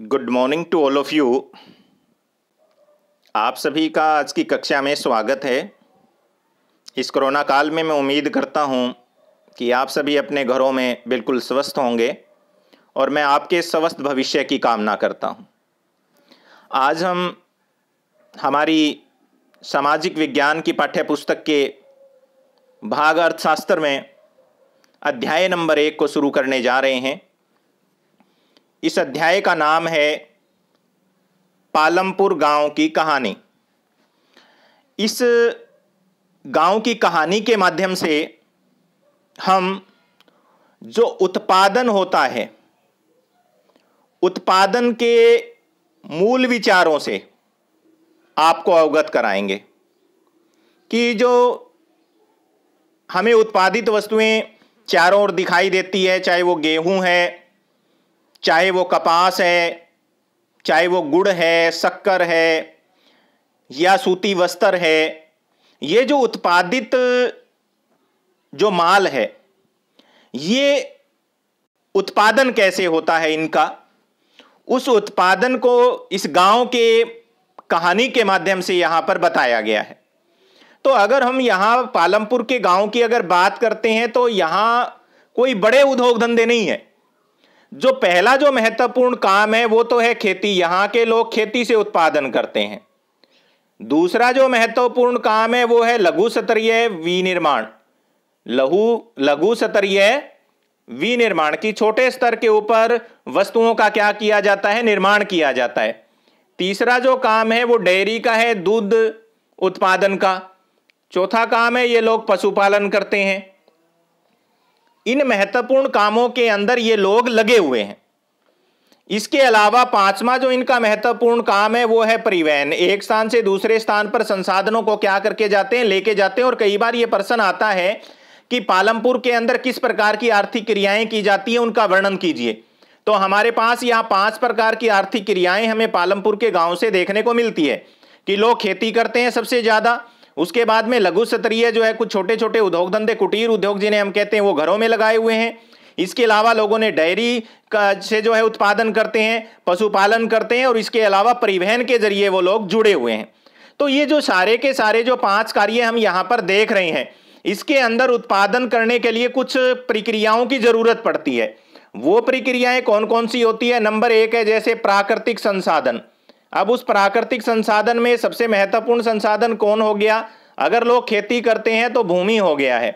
Good morning to all of you आप सभी का आज की कक्षा में स्वागत है इस कोरोना काल में मैं उम्मीद करता हूं कि आप सभी अपने घरों में बिल्कुल स्वस्थ होंगे और मैं आपके स्वस्थ भविष्य की कामना करता हूं। आज हम हमारी सामाजिक विज्ञान की पाठ्यपुस्तक के भाग अर्थशास्त्र में अध्याय नंबर एक को शुरू करने जा रहे हैं इस अध्याय का नाम है पालमपुर गांव की कहानी इस गांव की कहानी के माध्यम से हम जो उत्पादन होता है उत्पादन के मूल विचारों से आपको अवगत कराएंगे कि जो हमें उत्पादित वस्तुएं चारों ओर दिखाई देती है चाहे वो गेहूं है चाहे वो कपास है चाहे वो गुड़ है शक्कर है या सूती वस्त्र है ये जो उत्पादित जो माल है ये उत्पादन कैसे होता है इनका उस उत्पादन को इस गांव के कहानी के माध्यम से यहाँ पर बताया गया है तो अगर हम यहाँ पालमपुर के गांव की अगर बात करते हैं तो यहाँ कोई बड़े उद्योग धंधे नहीं है जो पहला जो महत्वपूर्ण काम है वो तो है खेती यहाँ के लोग खेती से उत्पादन करते हैं दूसरा जो महत्वपूर्ण काम है वो है लघु सतरीय विनिर्माण लघु लघु सतरीय विनिर्माण की छोटे स्तर के ऊपर वस्तुओं का क्या किया जाता है निर्माण किया जाता है तीसरा जो काम है वो डेयरी का है दूध उत्पादन का चौथा काम है ये लोग पशुपालन करते हैं इन महत्वपूर्ण कामों के अंदर ये लोग लगे हुए हैं इसके अलावा पांचवा जो इनका महत्वपूर्ण काम है वो है परिवहन एक स्थान से दूसरे स्थान पर संसाधनों को क्या करके जाते हैं लेके जाते हैं और कई बार ये प्रश्न आता है कि पालमपुर के अंदर किस प्रकार की आर्थिक क्रियाएं की जाती हैं उनका वर्णन कीजिए तो हमारे पास यहाँ पांच प्रकार की आर्थिक क्रियाएं हमें पालमपुर के गांव से देखने को मिलती है कि लोग खेती करते हैं सबसे ज़्यादा उसके बाद में लघु स्तरीय जो है कुछ छोटे छोटे उद्योग धंधे कुटीर उद्योग जिन्हें हम कहते हैं वो घरों में लगाए हुए हैं इसके अलावा लोगों ने डेयरी का से जो है उत्पादन करते हैं पशुपालन करते हैं और इसके अलावा परिवहन के जरिए वो लोग जुड़े हुए हैं तो ये जो सारे के सारे जो पांच कार्य हम यहाँ पर देख रहे हैं इसके अंदर उत्पादन करने के लिए कुछ प्रक्रियाओं की जरूरत पड़ती है वो प्रक्रियाएं कौन कौन सी होती है नंबर एक है जैसे प्राकृतिक संसाधन अब उस प्राकृतिक संसाधन में सबसे महत्वपूर्ण संसाधन कौन हो गया अगर लोग खेती करते हैं तो भूमि हो गया है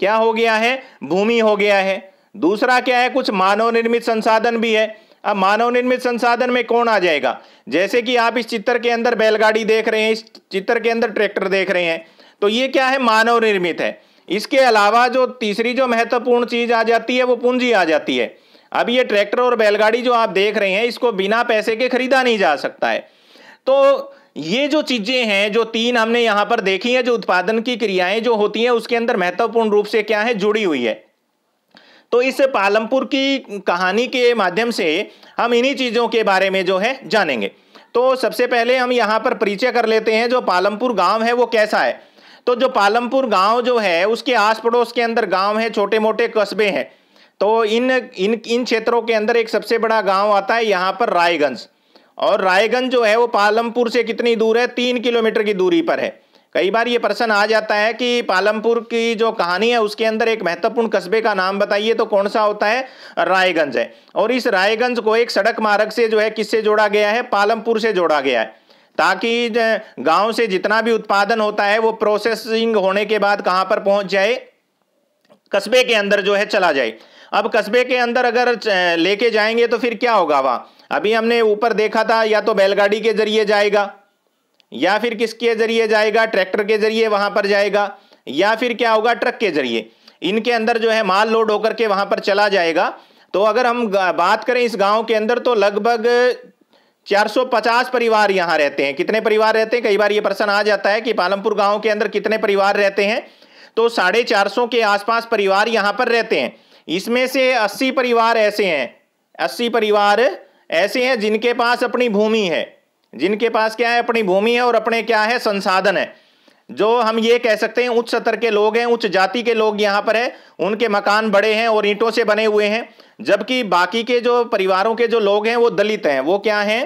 क्या हो गया है भूमि हो गया है दूसरा क्या है कुछ मानव निर्मित संसाधन भी है अब मानव निर्मित संसाधन में कौन आ जाएगा जैसे कि आप इस चित्र के अंदर बैलगाड़ी देख रहे हैं इस चित्र के अंदर ट्रैक्टर देख रहे हैं तो ये क्या है मानव निर्मित है इसके अलावा जो तीसरी जो महत्वपूर्ण चीज आ जाती है वो पूंजी आ जाती है अब ये ट्रैक्टर और बैलगाड़ी जो आप देख रहे हैं इसको बिना पैसे के खरीदा नहीं जा सकता है तो ये जो चीजें हैं जो तीन हमने यहां पर देखी है जो उत्पादन की क्रियाएं जो होती हैं उसके अंदर महत्वपूर्ण रूप से क्या है जुड़ी हुई है तो इस पालमपुर की कहानी के माध्यम से हम इन्हीं चीजों के बारे में जो है जानेंगे तो सबसे पहले हम यहाँ पर परिचय कर लेते हैं जो पालमपुर गांव है वो कैसा है तो जो पालमपुर गांव जो है उसके आस पड़ोस के अंदर गांव है छोटे मोटे कस्बे हैं तो इन इन इन क्षेत्रों के अंदर एक सबसे बड़ा गांव आता है यहाँ पर रायगंज और रायगंज जो है वो पालमपुर से कितनी दूर है तीन किलोमीटर की दूरी पर है कई बार ये प्रश्न आ जाता है कि पालमपुर की जो कहानी है उसके अंदर एक महत्वपूर्ण कस्बे का नाम बताइए तो कौन सा होता है रायगंज है और इस रायगंज को एक सड़क मार्ग से जो है किससे जोड़ा गया है पालमपुर से जोड़ा गया है ताकि गांव से जितना भी उत्पादन होता है वो प्रोसेसिंग होने के बाद कहाँ पर पहुंच जाए कस्बे के अंदर जो है चला जाए अब कस्बे के अंदर अगर लेके जाएंगे तो फिर क्या होगा वहाँ अभी हमने ऊपर देखा था या तो बैलगाड़ी के जरिए जाएगा या फिर किसके जरिए जाएगा ट्रैक्टर के जरिए वहाँ पर जाएगा या फिर क्या होगा ट्रक के जरिए इनके अंदर जो है माल लोड होकर के वहाँ पर चला जाएगा तो अगर हम बात करें इस गांव के अंदर तो लगभग 450 परिवार यहाँ रहते हैं कितने परिवार रहते हैं कई बार ये प्रश्न आ जाता है कि पालमपुर गांव के अंदर कितने परिवार रहते हैं तो साढ़े चार सौ के आसपास परिवार यहाँ पर रहते हैं इसमें से अस्सी परिवार ऐसे हैं अस्सी परिवार ऐसे हैं जिनके पास अपनी भूमि है जिनके पास क्या है अपनी भूमि है और अपने क्या है संसाधन है जो हम ये कह सकते हैं उच्च स्तर के लोग हैं उच्च जाति के लोग यहाँ पर है उनके मकान बड़े हैं और ईंटों से बने हुए हैं जबकि बाकी के जो परिवारों के जो लोग हैं वो दलित हैं वो क्या हैं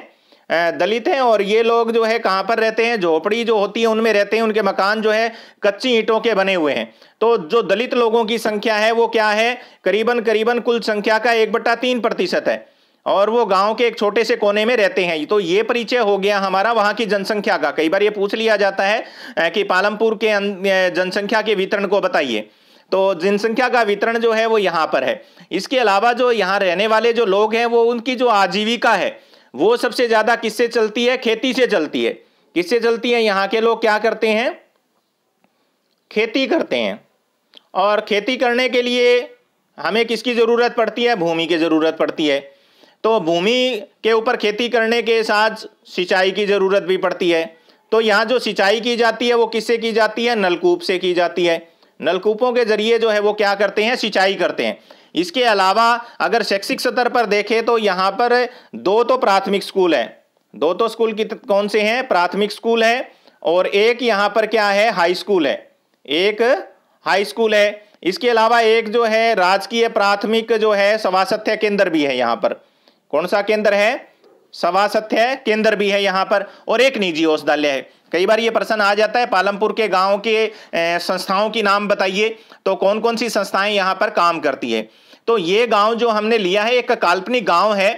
दलित हैं और ये लोग जो है कहाँ पर रहते हैं झोपड़ी जो होती है उनमें रहते हैं उनके मकान जो है कच्ची ईंटों के बने हुए हैं तो जो दलित लोगों की संख्या है वो क्या है करीबन करीबन कुल संख्या का एक बट्टा तीन प्रतिशत है और वो गांव के एक छोटे से कोने में रहते हैं तो ये परिचय हो गया हमारा वहाँ की जनसंख्या का कई बार ये पूछ लिया जाता है कि पालमपुर के अं, जनसंख्या के वितरण को बताइए तो जनसंख्या का वितरण जो है वो यहाँ पर है इसके अलावा जो यहाँ रहने वाले जो लोग हैं वो उनकी जो आजीविका है वो सबसे ज़्यादा किससे चलती है खेती से चलती है किससे चलती है यहाँ के लोग क्या करते हैं खेती करते हैं और खेती करने के लिए हमें किसकी ज़रूरत पड़ती है भूमि की ज़रूरत पड़ती है तो भूमि के ऊपर खेती करने के साथ सिंचाई की ज़रूरत भी पड़ती है तो यहाँ जो सिंचाई की जाती है वो किससे की जाती है नलकूप से की जाती है नलकूपों के ज़रिए जो है वो क्या करते हैं सिंचाई करते हैं इसके अलावा अगर शैक्षिक स्तर पर देखें तो यहाँ पर दो तो प्राथमिक स्कूल है दो तो स्कूल की कौन से हैं प्राथमिक स्कूल है और एक यहाँ पर क्या है हाई स्कूल है एक हाई स्कूल है इसके अलावा एक जो है राजकीय प्राथमिक जो है सवासत्य केंद्र भी है यहाँ पर कौन सा केंद्र है सभासत्य है केंद्र भी है यहाँ पर और एक निजी औषधालय है कई बार ये प्रश्न आ जाता है पालमपुर के गांव के संस्थाओं की नाम बताइए तो कौन कौन सी संस्थाएं यहाँ पर काम करती है तो ये गांव जो हमने लिया है एक काल्पनिक गांव है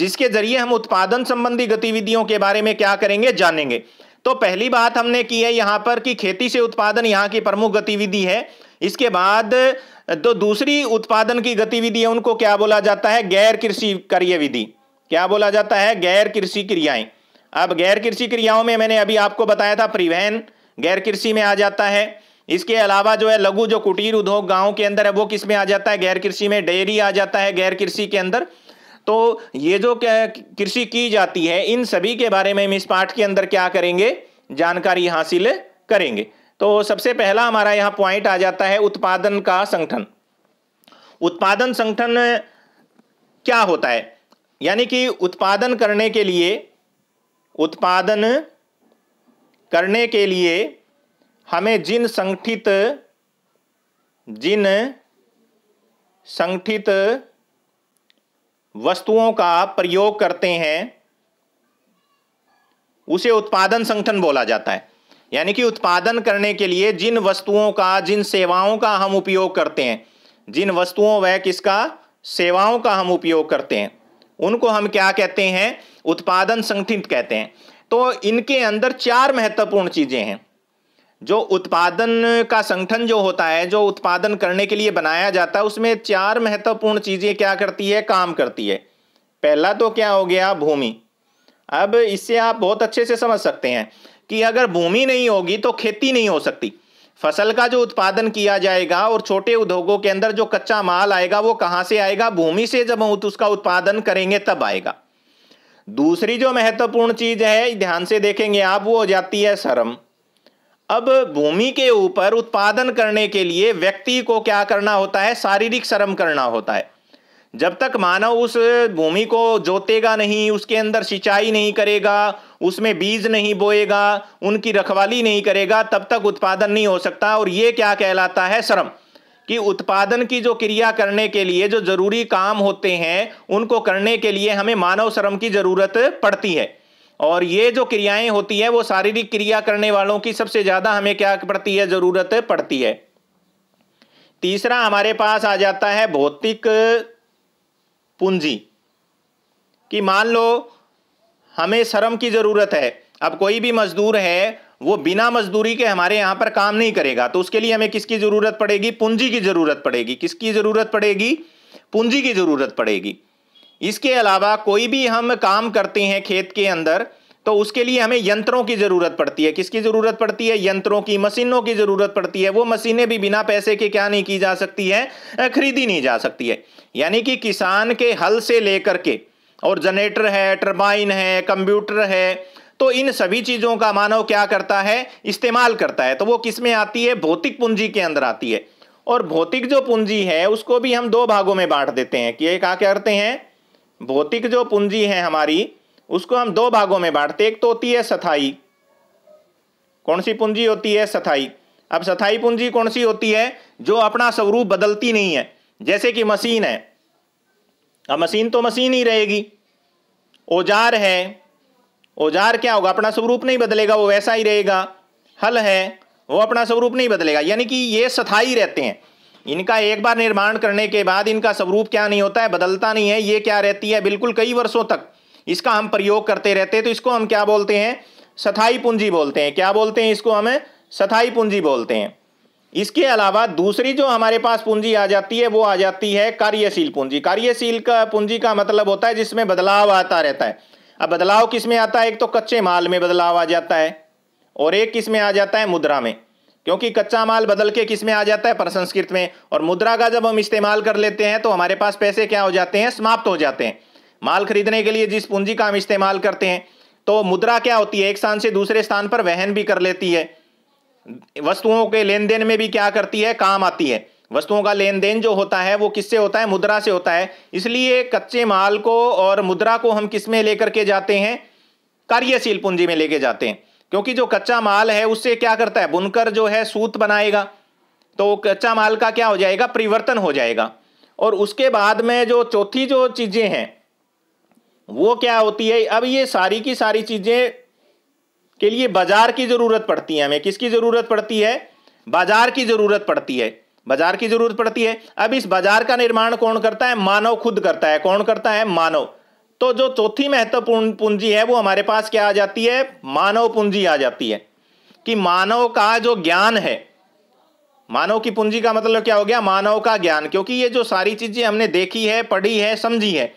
जिसके जरिए हम उत्पादन संबंधी गतिविधियों के बारे में क्या करेंगे जानेंगे तो पहली बात हमने की है यहाँ पर कि खेती से उत्पादन यहाँ की प्रमुख गतिविधि है इसके बाद तो दूसरी उत्पादन की गतिविधि है उनको क्या बोला जाता है गैर कृषि कार्य विधि क्या बोला जाता है गैर कृषि क्रियाएं अब गैर कृषि क्रियाओं में मैंने अभी आपको बताया था परिवहन गैर कृषि में आ जाता है इसके अलावा जो है लघु जो कुटीर उद्योग गांव के अंदर है वो किस में आ जाता है गैर कृषि में डेयरी आ जाता है गैर कृषि के अंदर तो ये जो कृषि की जाती है इन सभी के बारे में हम इस पाठ के अंदर क्या करेंगे जानकारी हासिल करेंगे तो सबसे पहला हमारा यहाँ पॉइंट आ जाता है उत्पादन का संगठन उत्पादन संगठन क्या होता है यानी कि उत्पादन करने के लिए उत्पादन करने के लिए हमें जिन संगठित जिन संगठित वस्तुओं का प्रयोग करते हैं उसे उत्पादन संगठन बोला जाता है यानी कि उत्पादन करने के लिए जिन वस्तुओं का जिन सेवाओं का हम उपयोग करते हैं जिन वस्तुओं व किसका सेवाओं का हम उपयोग करते हैं उनको हम क्या कहते हैं उत्पादन संगठित कहते हैं तो इनके अंदर चार महत्वपूर्ण चीज़ें हैं जो उत्पादन का संगठन जो होता है जो उत्पादन करने के लिए बनाया जाता है उसमें चार महत्वपूर्ण चीज़ें क्या करती है काम करती है पहला तो क्या हो गया भूमि अब इससे आप बहुत अच्छे से समझ सकते हैं कि अगर भूमि नहीं होगी तो खेती नहीं हो सकती फसल का जो उत्पादन किया जाएगा और छोटे उद्योगों के अंदर जो कच्चा माल आएगा वो कहाँ से आएगा भूमि से जब हम उसका उत्पादन करेंगे तब आएगा दूसरी जो महत्वपूर्ण चीज है ध्यान से देखेंगे आप वो हो जाती है शर्म अब भूमि के ऊपर उत्पादन करने के लिए व्यक्ति को क्या करना होता है शारीरिक श्रम करना होता है जब तक मानव उस भूमि को जोतेगा नहीं उसके अंदर सिंचाई नहीं करेगा उसमें बीज नहीं बोएगा उनकी रखवाली नहीं करेगा तब तक उत्पादन नहीं हो सकता और ये क्या कहलाता है श्रम कि उत्पादन की जो क्रिया करने के लिए जो जरूरी काम होते हैं उनको करने के लिए हमें मानव श्रम की जरूरत पड़ती है और ये जो क्रियाएं होती है वो शारीरिक क्रिया करने वालों की सबसे ज्यादा हमें क्या पड़ती है जरूरत पड़ती है तीसरा हमारे पास आ जाता है भौतिक पूंजी कि मान लो हमें श्रम की ज़रूरत है अब कोई भी मजदूर है वो बिना मजदूरी के हमारे यहाँ पर काम नहीं करेगा तो उसके लिए हमें किसकी ज़रूरत पड़ेगी पूंजी की ज़रूरत पड़ेगी किसकी ज़रूरत पड़ेगी पूंजी की ज़रूरत पड़ेगी इसके अलावा कोई भी हम काम करते हैं खेत के अंदर तो उसके लिए हमें यंत्रों की ज़रूरत पड़ती है किसकी ज़रूरत पड़ती है यंत्रों की मशीनों की ज़रूरत पड़ती है वो मशीनें भी बिना पैसे के क्या नहीं की जा सकती है खरीदी नहीं जा सकती है यानी कि किसान के हल से लेकर के और जनरेटर है टर्बाइन है कंप्यूटर है तो इन सभी चीज़ों का मानव क्या करता है इस्तेमाल करता है तो वो किस में आती है भौतिक पूंजी के अंदर आती है और भौतिक जो पूंजी है उसको भी हम दो भागों में बांट देते हैं कि ये क्या करते हैं भौतिक जो पूंजी है हमारी उसको हम दो भागों में बांटते एक तो होती है सथाई कौन सी पूंजी होती है सथाई अब सथाई पूंजी कौन सी होती है जो अपना स्वरूप बदलती नहीं है जैसे कि मशीन है अब मशीन तो मशीन ही रहेगी औजार है औजार क्या होगा अपना स्वरूप नहीं बदलेगा वो वैसा ही रहेगा हल है वो अपना स्वरूप नहीं बदलेगा यानी कि ये सथाई रहते हैं इनका एक बार निर्माण करने के बाद इनका स्वरूप क्या नहीं होता है बदलता नहीं है ये क्या रहती है बिल्कुल कई वर्षों तक इसका हम प्रयोग करते रहते हैं तो इसको हम क्या बोलते हैं सथाई पूंजी बोलते हैं क्या बोलते हैं इसको हमें सथाई पूंजी बोलते हैं इसके अलावा दूसरी जो हमारे पास पूंजी आ जाती है वो आ जाती है कार्यशील पूंजी कार्यशील का पूंजी का मतलब होता है जिसमें बदलाव आता रहता है अब बदलाव किस में आता है एक तो कच्चे माल में बदलाव आ जाता है और एक किस में आ जाता है मुद्रा में क्योंकि कच्चा माल बदल के किस में आ जाता है प्रसंस्कृत में और मुद्रा का जब हम इस्तेमाल कर लेते हैं तो हमारे पास पैसे क्या हो जाते हैं समाप्त हो जाते हैं माल खरीदने के लिए जिस पूंजी का हम इस्तेमाल करते हैं तो मुद्रा क्या होती है एक स्थान से दूसरे स्थान पर वहन भी कर लेती है वस्तुओं के लेन देन में भी क्या करती है काम आती है वस्तुओं का लेन देन जो होता है वो किससे होता है मुद्रा से होता है इसलिए कच्चे माल को और मुद्रा को हम किस में लेकर के जाते हैं कार्यशील पूंजी में लेके जाते हैं क्योंकि जो कच्चा माल है उससे क्या करता है बुनकर जो है सूत बनाएगा तो कच्चा माल का क्या हो जाएगा परिवर्तन हो जाएगा और उसके बाद में जो चौथी जो चीज़ें हैं वो क्या होती है अब ये सारी की सारी चीज़ें के लिए बाजार की ज़रूरत पड़ती है हमें किसकी ज़रूरत पड़ती है बाजार की ज़रूरत पड़ती है बाजार की ज़रूरत पड़ती है अब इस बाजार का निर्माण कौन करता है मानव खुद करता है कौन करता है मानव तो जो चौथी महत्वपूर्ण पूंजी है वो हमारे पास क्या आ जाती है मानव पूंजी आ जाती है कि मानव का जो ज्ञान है मानव की पूंजी का मतलब क्या हो गया मानव का ज्ञान क्योंकि ये जो सारी चीज़ें हमने देखी है पढ़ी है समझी है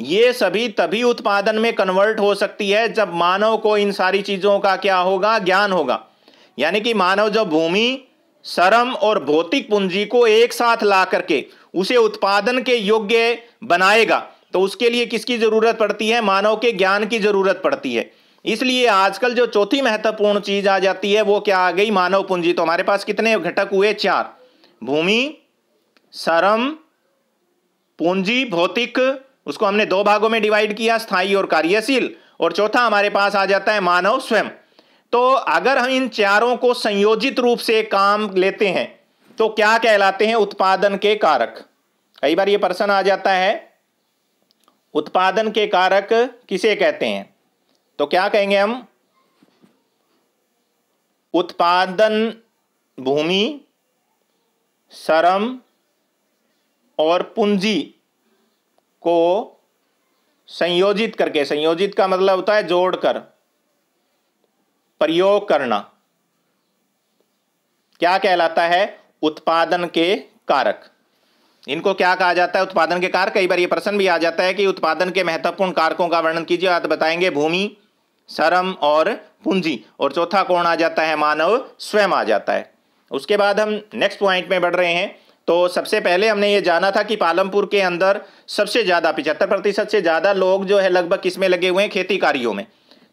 ये सभी तभी उत्पादन में कन्वर्ट हो सकती है जब मानव को इन सारी चीज़ों का क्या होगा ज्ञान होगा यानी कि मानव जब भूमि श्रम और भौतिक पूंजी को एक साथ ला करके उसे उत्पादन के योग्य बनाएगा तो उसके लिए किसकी ज़रूरत पड़ती है मानव के ज्ञान की ज़रूरत पड़ती है इसलिए आजकल जो चौथी महत्वपूर्ण चीज़ आ जाती है वो क्या आ गई मानव पूंजी तो हमारे पास कितने घटक हुए चार भूमि शरम पूंजी भौतिक उसको हमने दो भागों में डिवाइड किया स्थाई और कार्यशील और चौथा हमारे पास आ जाता है मानव स्वयं तो अगर हम इन चारों को संयोजित रूप से काम लेते हैं तो क्या कहलाते हैं उत्पादन के कारक कई बार ये प्रश्न आ जाता है उत्पादन के कारक किसे कहते हैं तो क्या कहेंगे हम उत्पादन भूमि श्रम और पूंजी को संयोजित करके संयोजित का मतलब होता है जोड़कर प्रयोग करना क्या कहलाता है उत्पादन के कारक इनको क्या कहा जाता है उत्पादन के कारक कई बार ये प्रश्न भी आ जाता है कि उत्पादन के महत्वपूर्ण कारकों का वर्णन कीजिए आप बताएंगे भूमि श्रम और पूंजी और चौथा कोण आ जाता है मानव स्वयं आ जाता है उसके बाद हम नेक्स्ट पॉइंट में बढ़ रहे हैं तो सबसे पहले हमने ये जाना था कि पालमपुर के अंदर सबसे ज़्यादा पिचहत्तर प्रतिशत से ज़्यादा लोग जो है लगभग किसमें लगे हुए हैं खेती कार्यों में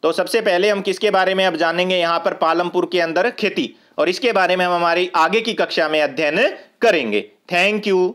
तो सबसे पहले हम किसके बारे में अब जानेंगे यहाँ पर पालमपुर के अंदर खेती और इसके बारे में हम हमारी आगे की कक्षा में अध्ययन करेंगे थैंक यू